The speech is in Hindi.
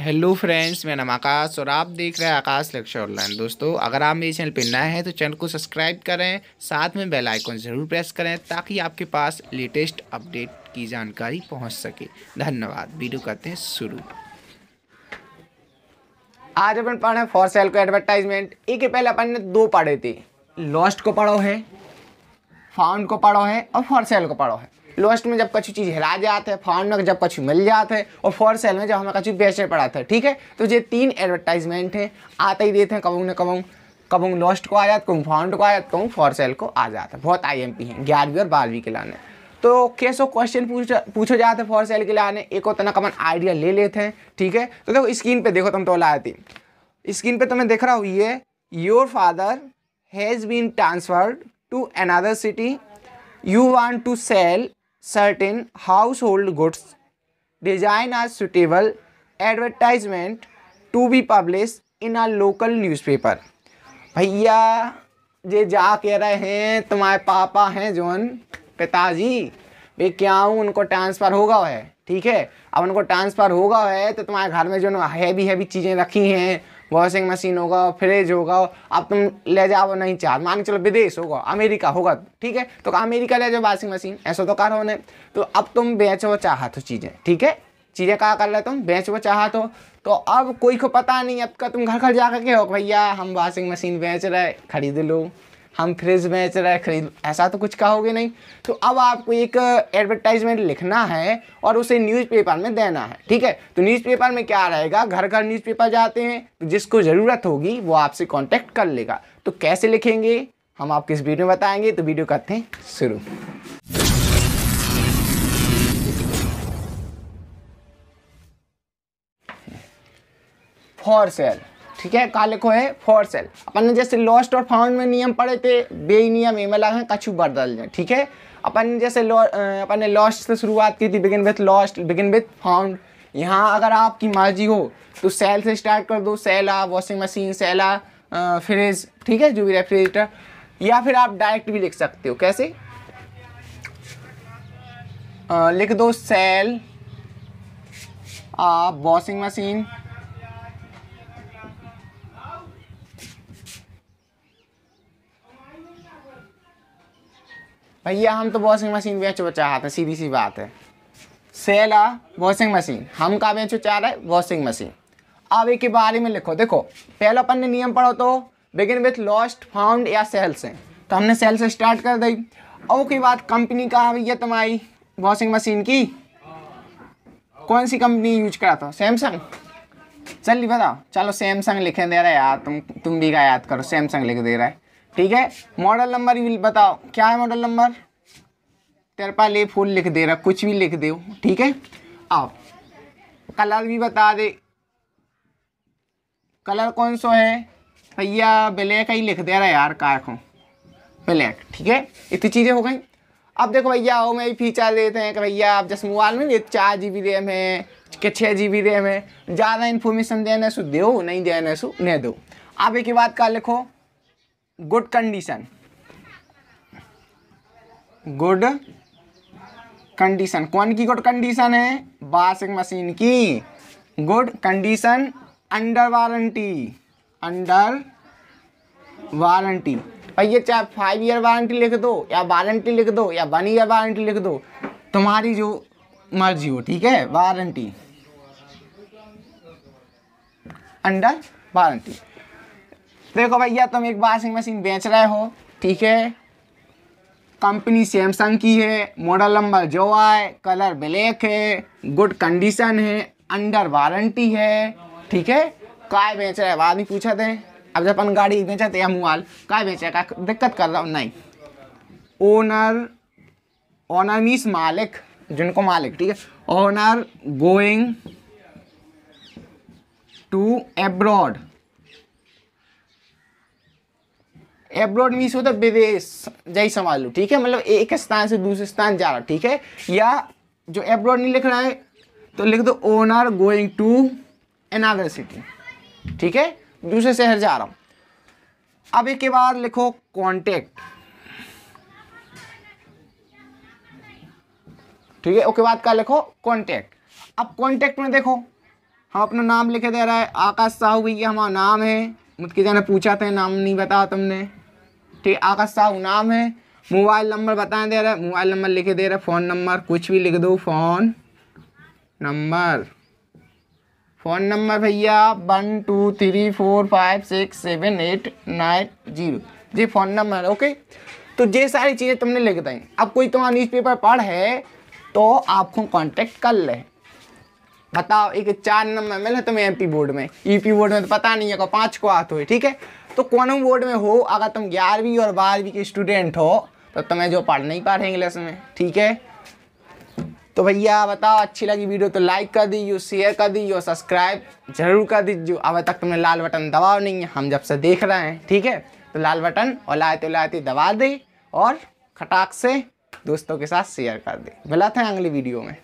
हेलो फ्रेंड्स मेरा नाम आकाश और आप देख रहे हैं आकाश लक्ष्य ऑनलाइन दोस्तों अगर आप मेरे चैनल पर नए हैं तो चैनल को सब्सक्राइब करें साथ में बेल आइकन ज़रूर प्रेस करें ताकि आपके पास लेटेस्ट अपडेट की जानकारी पहुंच सके धन्यवाद वीडियो करते हैं शुरू आज अपन पढ़ रहे फॉर सेल को एडवर्टाइजमेंट एक ही पहले अपन ने दो पढ़े थे लॉस्ट को पढ़ो है फाउंड को पढ़ो है और फॉर सेल को पढ़ो है लोएस्ट में जब कुछ चीज़ हरा जाते है फॉर्म में जब कुछ मिल जाते है और फॉर सेल में जब हमें कुछ बेचने पड़ा था ठीक है तो ये तीन एडवर्टाइजमेंट हैं आते ही देते हैं कबूंग ने कबूंग कबूंग लोस्ट को आ जाता कबूंग फाउंड को आ जाता कहूँ फॉर सेल को आ जाता है बहुत आई एम पी हैं ग्यारहवीं और बारहवीं के लाने तो कैसे क्वेश्चन पूछ पूछो जाते हैं फॉर सेल के लाने एक और तना कमन आइडिया ले लेते हैं ठीक है तो देखो स्क्रीन पर देखो तुम तो लाया थी स्क्रीन तो मैं देख रहा हूँ ये your father has been transferred to another city you want to sell certain household goods design a suitable advertisement to be published in a local newspaper भैया ये जा कह रहे हैं तुम्हारे पापा हैं जोन पिताजी वे क्या हूँ उनको ट्रांसफ़र होगा है ठीक है अब उनको ट्रांसफ़र होगा है तो तुम्हारे घर में जो हैवी हैवी चीज़ें रखी हैं वॉशिंग मशीन होगा फ्रिज होगा अब तुम ले जाओ नहीं चाह मान के चलो विदेश होगा अमेरिका होगा ठीक है तो अमेरिका ले जाओ वॉशिंग मशीन ऐसा तो कार होने तो अब तुम बेचो चाह तो चीज़ें ठीक है चीज़ें कहा कर रहे तुम बेच वो चाह तो तो अब कोई को पता नहीं अब का तुम घर घर जा कर के हो भैया हम वॉशिंग मशीन बेच रहे खरीद लो हम फ्रिज बेच रहे खरीद ऐसा तो कुछ कहोगे नहीं तो अब आपको एक एडवर्टाइजमेंट लिखना है और उसे न्यूज़पेपर में देना है ठीक है तो न्यूज़पेपर में क्या रहेगा घर घर न्यूज़पेपर जाते हैं तो जिसको ज़रूरत होगी वो आपसे कॉन्टैक्ट कर लेगा तो कैसे लिखेंगे हम आपको इस वीडियो में बताएंगे तो वीडियो करते हैं शुरू फॉर सेल ठीक है का लिखो है फॉर सेल अपन ने जैसे लॉस्ट और फाउंड में नियम पढ़े थे बे नियम एम लगा कछु बदल जाए ठीक है अपन जैसे अपन ने लॉस्ट से शुरुआत की थी begin with lost begin with found यहाँ अगर आपकी मर्जी हो तो सेल से स्टार्ट कर दो सेल आ वॉशिंग मशीन सेल आ फ्रिज ठीक है जो भी रेफ्रिजरेटर या फिर आप डायरेक्ट भी लिख सकते हो कैसे आ, लिख दो सेल आ वॉशिंग मशीन भैया हम तो वॉशिंग मशीन वो चाहते हैं सीधी सी बात है सेल आ वॉशिंग मशीन हम का वो चाह रहे वॉशिंग मशीन अब के बारे में लिखो देखो पहले अपन ने नियम पढ़ो तो बिगिन विथ लॉस्ट फाउंड या सेल से तो हमने सेल से स्टार्ट कर दी और की बात कंपनी का भैया तुम्हारी वॉशिंग मशीन की कौन सी कंपनी यूज कराता हो सैमसंग चलिए बताओ चलो सैमसंग लिखे दे रहा है यार तुम तुम भी का याद करो सैमसंग लिख दे रहा है ठीक है मॉडल नंबर भी बताओ क्या है मॉडल नंबर तेरपा ले फूल लिख दे रहा कुछ भी लिख दे ठीक है आप कलर भी बता दे कलर कौन सा है भैया ब्लैक ही लिख दे रहा यार कार को ब्लैक ठीक है इतनी चीज़ें हो गई अब देखो भैया हो मैं फीचर देते हैं कि भैया आप जैसे मोबाइल में चार जी बी रैम है कि छः जी बी रैम है ज़्यादा इन्फॉर्मेशन देना है सो दो नहीं देना है सो नहीं दो आप एक बात का लिखो गुड कंडीशन गुड कंडीशन कौन की गुड कंडीशन है वॉशिंग मशीन की good condition under warranty under warranty भैया चाहे फाइव ईयर वारंटी लिख दो या वारंटी लिख दो या वन ईयर वारंटी लिख दो तुम्हारी जो मर्जी हो ठीक है वारंटी अंडर वारंटी देखो भैया तुम एक वॉशिंग मशीन बेच रहे हो ठीक है कंपनी सैमसंग की है मॉडल नंबर जो आए कलर ब्लैक है गुड कंडीशन है अंडर वारंटी है ठीक है काय बेच रहे बाद में पूछा थे अब जब अपन गाड़ी बेचा थे मुआल काय रहे का दिक्कत कर रहा हूँ नहीं ओनर ओनर मीस मालिक जिनको मालिक ठीक है owner going to abroad abroad मीस होता है विदेश जय समझ लो ठीक है मतलब एक स्थान से दूसरे स्थान जा रहा ठीक है या जो एब्रॉड नहीं लिख रहा है तो लिख दो owner going to another city ठीक है दूसरे शहर जा रहा हूँ अब एक बार लिखो कॉन्टेक्ट ठीक है उसके बाद क्या लिखो कॉन्टेक्ट अब कॉन्टेक्ट में देखो हम अपना नाम लिखे दे रहा है आकाश साहू भैया हमारा नाम है मुझके जाना पूछा था नाम नहीं बताया तुमने ठीक आकाश साहब नाम है मोबाइल नंबर बताएं दे रहा है मोबाइल नंबर लिखे दे रहा है फ़ोन नंबर कुछ भी लिख दो फ़ोन नंबर फ़ोन नंबर भैया one two three four five six seven eight nine zero जी फ़ोन नंबर ओके तो ये सारी चीज़ें तुमने लिख दें अब कोई तुम्हारा न्यूज़पेपर पढ़ है तो आपको कांटेक्ट कर ले बताओ एक चार नंबर मिले तुम्हें एमपी बोर्ड में ईपी e बोर्ड में तो पता नहीं है को पाँच को आते हुए ठीक है तो क्वानम बोर्ड में हो अगर तुम ग्यारहवीं और बारहवीं के स्टूडेंट हो तो तुम्हें जो पढ़ नहीं पा रहे इंग्लिश में ठीक है तो भैया बताओ अच्छी लगी वीडियो तो लाइक कर दीजिए शेयर कर दीजिए और सब्सक्राइब जरूर कर दीजिए अब तक तुमने लाल बटन दबाओ नहीं है हम जब से देख रहे हैं ठीक है तो लाल बटन और लाते लाते दबा दे और खटाक से दोस्तों के साथ शेयर कर दे मिला था अगली वीडियो में